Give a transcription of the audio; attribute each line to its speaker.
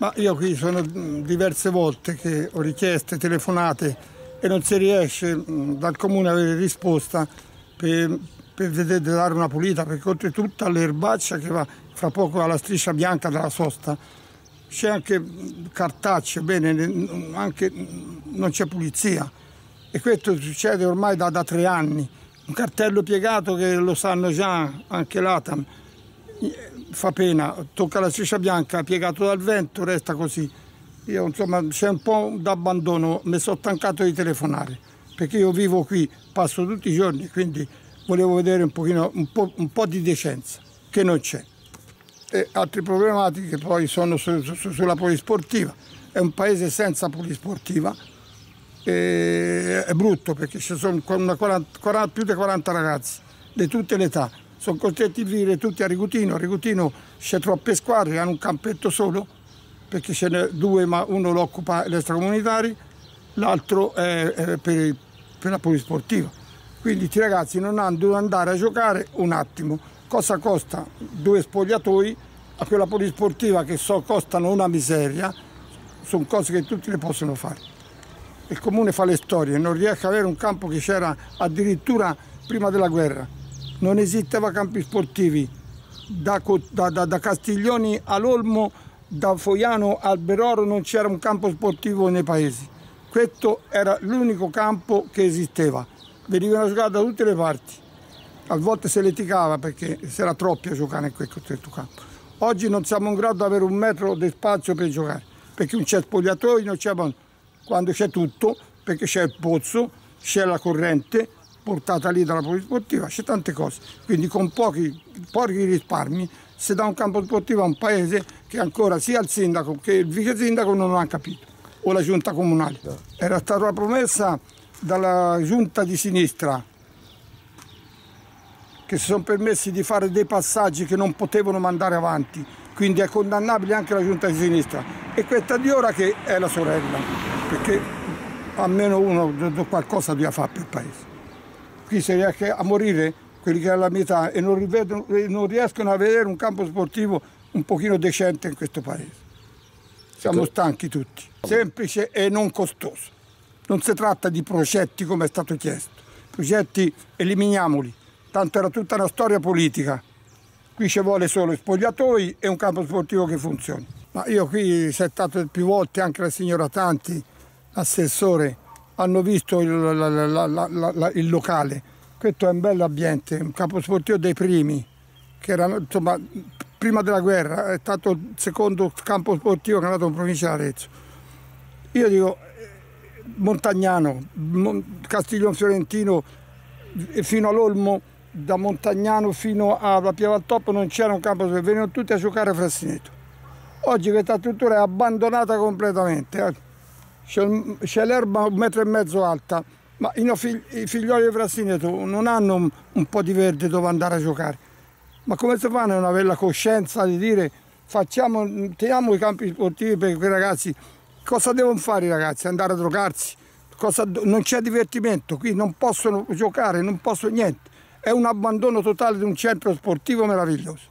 Speaker 1: Ma io qui sono mm, diverse volte che ho richieste, telefonate e non si riesce mm, dal comune a avere risposta per, per vedere, dare una pulita, perché oltretutto l'erbaccia che va fra poco alla striscia bianca della sosta c'è anche mm, cartacce, bene, anche non c'è pulizia. E questo succede ormai da, da tre anni. Un cartello piegato che lo sanno già anche l'ATAM fa pena, tocca la striscia bianca, piegato dal vento, resta così. Io insomma c'è un po' d'abbandono, mi sono stancato di telefonare, perché io vivo qui, passo tutti i giorni, quindi volevo vedere un, pochino, un, po', un po' di decenza, che non c'è. E altre problematiche poi sono su, su, sulla polisportiva, è un paese senza polisportiva, e è brutto perché ci sono 40, 40, più di 40 ragazzi di tutte le età sono costretti a vivere tutti a Rigutino, a Rigutino c'è troppe squadre, hanno un campetto solo, perché ce n'è due ma uno lo occupa l'estracomunitario, extracomunitari, l'altro è per, per la polisportiva. Quindi i ragazzi non hanno dove andare a giocare un attimo. Cosa costa due spogliatoi a quella polisportiva che so costano una miseria? Sono cose che tutti le possono fare il comune fa le storie, non riesce ad avere un campo che c'era addirittura prima della guerra non esisteva campi sportivi, da, da, da, da Castiglioni all'Olmo, da Foiano al Beroro non c'era un campo sportivo nei paesi. Questo era l'unico campo che esisteva, venivano a giocare da tutte le parti. A volte se litigava perché c'era troppi a giocare in questo certo campo. Oggi non siamo in grado di avere un metro di spazio per giocare, perché non c'è spogliatoio, non c'è... quando c'è tutto, perché c'è il pozzo, c'è la corrente, portata lì dalla polisportiva, c'è tante cose, quindi con pochi, pochi risparmi si dà un campo sportivo a un paese che ancora sia il sindaco che il vice sindaco non lo hanno capito, o la giunta comunale. Certo. Era stata una promessa dalla giunta di sinistra che si sono permessi di fare dei passaggi che non potevano mandare avanti, quindi è condannabile anche la giunta di sinistra e questa di ora che è la sorella, perché almeno uno qualcosa deve fare per il paese qui si riesce a morire quelli che hanno la mia età e non, rivedono, non, riescono a vedere un campo sportivo un pochino decente in questo paese. Siamo stanchi tutti, semplice e non costoso. Non si tratta di progetti come è stato chiesto, progetti eliminiamoli, tanto era tutta una storia politica. Qui ci vuole solo spogliatoi e un campo sportivo che funzioni. Ma io qui sono stato più volte anche la signora Tanti, assessore, hanno visto il, la, la, la, il locale. Questo è un bello ambiente, un campo sportivo dei primi, che era insomma, prima della guerra, è stato il secondo campo sportivo che è nato in provincia di Arezzo. Io dico, eh, Montagnano, Castiglione Fiorentino, eh, fino all'Olmo, da Montagnano fino alla Piava al Top non c'era un campo sportivo, venivano tutti a giocare a Frassineto. Oggi questa struttura è abbandonata completamente. Eh c'è l'erba un metro e mezzo alta, ma i, fig i figlioli di Frassineto non hanno un, un, po' di verde dove andare a giocare. Ma come si fanno a non avere la coscienza di dire facciamo, teniamo i campi sportivi per quei ragazzi? Cosa devono fare i ragazzi? Andare a drogarsi? Cosa, non c'è divertimento, qui non possono giocare, non possono niente. È un abbandono totale di un centro sportivo meraviglioso.